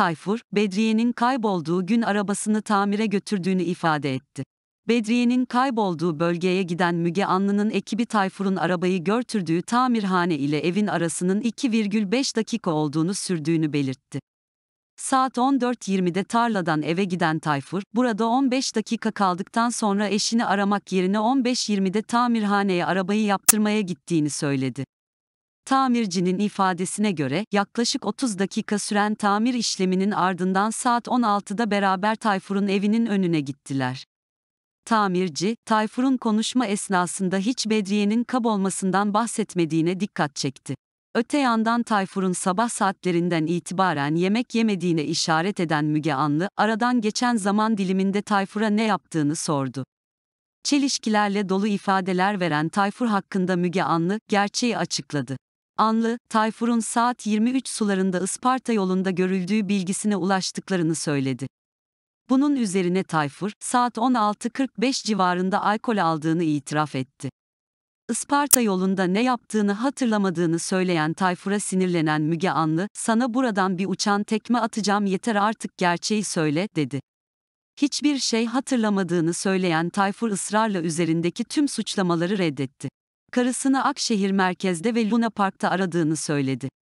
Tayfur, Bedriye'nin kaybolduğu gün arabasını tamire götürdüğünü ifade etti. Bedriye'nin kaybolduğu bölgeye giden Müge Anlı'nın ekibi Tayfur'un arabayı götürdüğü tamirhane ile evin arasının 2,5 dakika olduğunu sürdüğünü belirtti. Saat 14.20'de tarladan eve giden Tayfur, burada 15 dakika kaldıktan sonra eşini aramak yerine 15.20'de tamirhaneye arabayı yaptırmaya gittiğini söyledi. Tamircinin ifadesine göre yaklaşık 30 dakika süren tamir işleminin ardından saat 16'da beraber Tayfur'un evinin önüne gittiler. Tamirci, Tayfur'un konuşma esnasında hiç Bedriye'nin kab olmasından bahsetmediğine dikkat çekti. Öte yandan Tayfur'un sabah saatlerinden itibaren yemek yemediğine işaret eden Müge Anlı, aradan geçen zaman diliminde Tayfur'a ne yaptığını sordu. Çelişkilerle dolu ifadeler veren Tayfur hakkında Müge Anlı, gerçeği açıkladı. Anlı, Tayfur'un saat 23 sularında Isparta yolunda görüldüğü bilgisine ulaştıklarını söyledi. Bunun üzerine Tayfur, saat 16.45 civarında alkol aldığını itiraf etti. Isparta yolunda ne yaptığını hatırlamadığını söyleyen Tayfur'a sinirlenen Müge Anlı, sana buradan bir uçan tekme atacağım yeter artık gerçeği söyle, dedi. Hiçbir şey hatırlamadığını söyleyen Tayfur ısrarla üzerindeki tüm suçlamaları reddetti karısını Akşehir merkezde ve Luna Park'ta aradığını söyledi.